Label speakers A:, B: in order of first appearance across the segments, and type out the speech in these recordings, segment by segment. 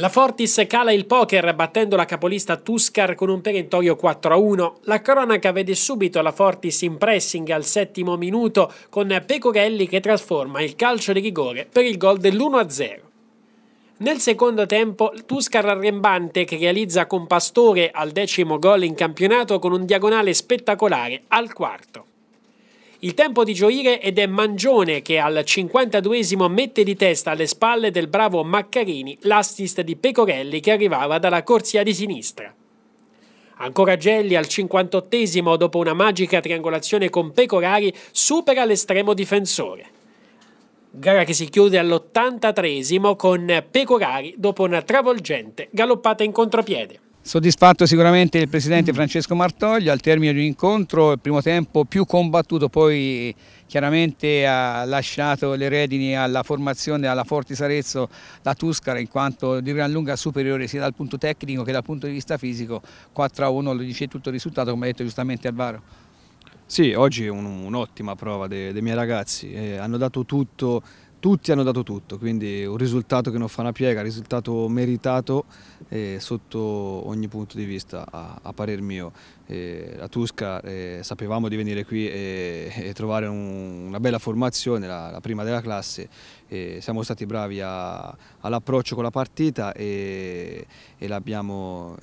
A: La Fortis cala il poker battendo la capolista Tuscar con un perentorio 4-1. La cronaca vede subito la Fortis in pressing al settimo minuto con Pecorelli che trasforma il calcio di rigore per il gol dell'1-0. Nel secondo tempo, Tuscar arrembante che realizza con Pastore al decimo gol in campionato con un diagonale spettacolare al quarto. Il tempo di gioire ed è Mangione che al 52esimo mette di testa alle spalle del bravo Maccarini l'assist di Pecorelli che arrivava dalla corsia di sinistra. Ancora Gelli al 58esimo dopo una magica triangolazione con Pecorari supera l'estremo difensore. Gara che si chiude all'83esimo con Pecorari dopo una travolgente galoppata in contropiede.
B: Soddisfatto sicuramente il presidente mm. Francesco Martoglio al termine di un incontro, il primo tempo più combattuto, poi chiaramente ha lasciato le redini alla formazione, alla Fortis Sarezzo, la Tuscara in quanto di gran lunga superiore sia dal punto tecnico che dal punto di vista fisico, 4-1 lo dice tutto il risultato come
C: ha detto giustamente Alvaro. Sì, oggi è un'ottima prova dei, dei miei ragazzi, eh, hanno dato tutto tutti hanno dato tutto, quindi un risultato che non fa una piega, risultato meritato eh, sotto ogni punto di vista a, a parer mio. Eh, la Tusca eh, sapevamo di venire qui e, e trovare un, una bella formazione, la, la prima della classe, siamo stati bravi all'approccio con la partita e, e l'abbiamo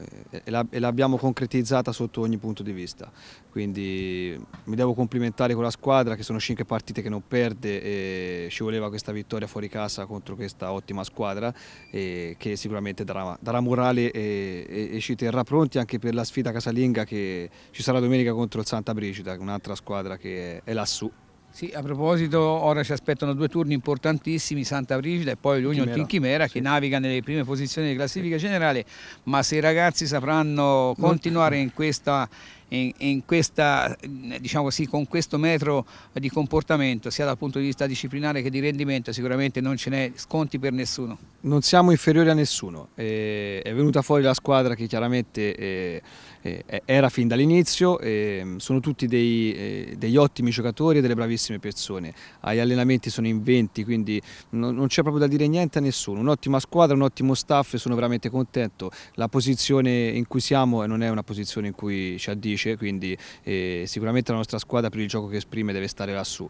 C: concretizzata sotto ogni punto di vista. Quindi mi devo complimentare con la squadra che sono cinque partite che non perde e ci voleva questa questa vittoria fuori casa contro questa ottima squadra eh, che sicuramente darà, darà morale e, e, e, ci terrà pronti anche per la sfida casalinga che ci sarà domenica contro il Santa Brigida, un'altra squadra che è, è lassù.
B: Sì, a proposito, ora ci aspettano due turni importantissimi, Santa Brigida e poi l'Union Team Chimera che naviga nelle prime posizioni di classifica generale, ma se i ragazzi sapranno continuare in questa, in, in questa, diciamo sì, con questo metro di comportamento, sia dal punto di vista disciplinare che di rendimento, sicuramente non ce n'è sconti per nessuno.
C: Non siamo inferiori a nessuno, eh, è venuta fuori la squadra che chiaramente... Eh, eh era fin dall'inizio, ehm, sono tutti dei, eh, degli ottimi giocatori e delle bravissime tantissime persone, agli allenamenti sono in 20, quindi non, non c'è proprio da dire niente a nessuno, un'ottima squadra, un ottimo staff, sono veramente contento, la posizione in cui siamo eh, non è una posizione in cui ci addice, quindi eh, sicuramente la nostra squadra per il gioco che esprime deve stare lassù.